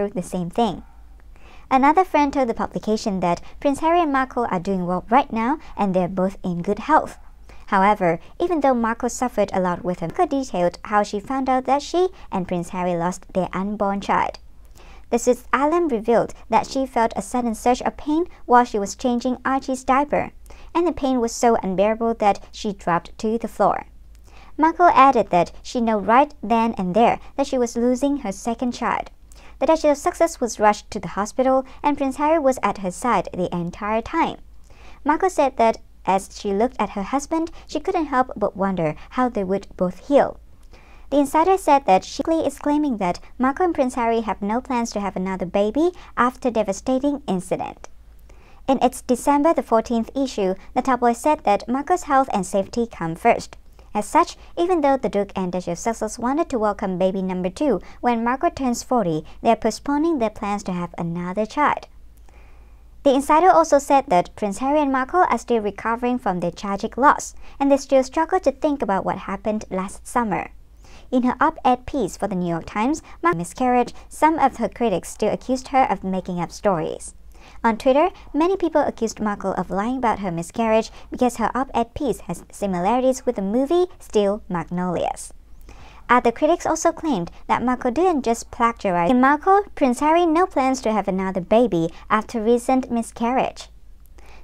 wrote the same thing. Another friend told the publication that Prince Harry and Markle are doing well right now and they're both in good health. However, even though Markle suffered a lot with her, Markle detailed how she found out that she and Prince Harry lost their unborn child. The Swiss Island revealed that she felt a sudden surge of pain while she was changing Archie's diaper, and the pain was so unbearable that she dropped to the floor. Markle added that she knew right then and there that she was losing her second child. The Duchess of Sussex was rushed to the hospital, and Prince Harry was at her side the entire time. Marco said that as she looked at her husband, she couldn't help but wonder how they would both heal. The insider said that she is claiming that Marco and Prince Harry have no plans to have another baby after devastating incident. In its December the 14th issue, the tabloid said that Marco's health and safety come first. As such, even though the Duke and Duchess of Sussex wanted to welcome baby number two when Margaret turns 40, they are postponing their plans to have another child. The insider also said that Prince Harry and Markle are still recovering from their tragic loss, and they still struggle to think about what happened last summer. In her op-ed piece for the New York Times, Markle miscarriage, some of her critics still accused her of making up stories. On Twitter, many people accused Markle of lying about her miscarriage because her op-ed piece has similarities with the movie Steel Magnolias. Other critics also claimed that Markle didn't just plagiarize. In Markle, Prince Harry no plans to have another baby after recent miscarriage.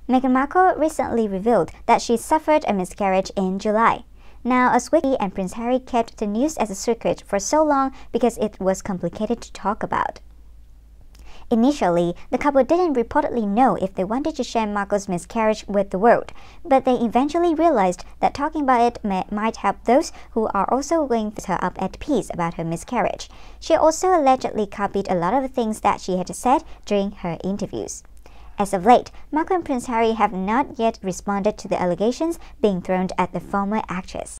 Meghan Markle recently revealed that she suffered a miscarriage in July. Now, as Wiki and Prince Harry kept the news as a secret for so long because it was complicated to talk about. Initially, the couple didn't reportedly know if they wanted to share Marco's miscarriage with the world, but they eventually realized that talking about it may, might help those who are also going to her up at peace about her miscarriage. She also allegedly copied a lot of things that she had said during her interviews. As of late, Marco and Prince Harry have not yet responded to the allegations being thrown at the former actress.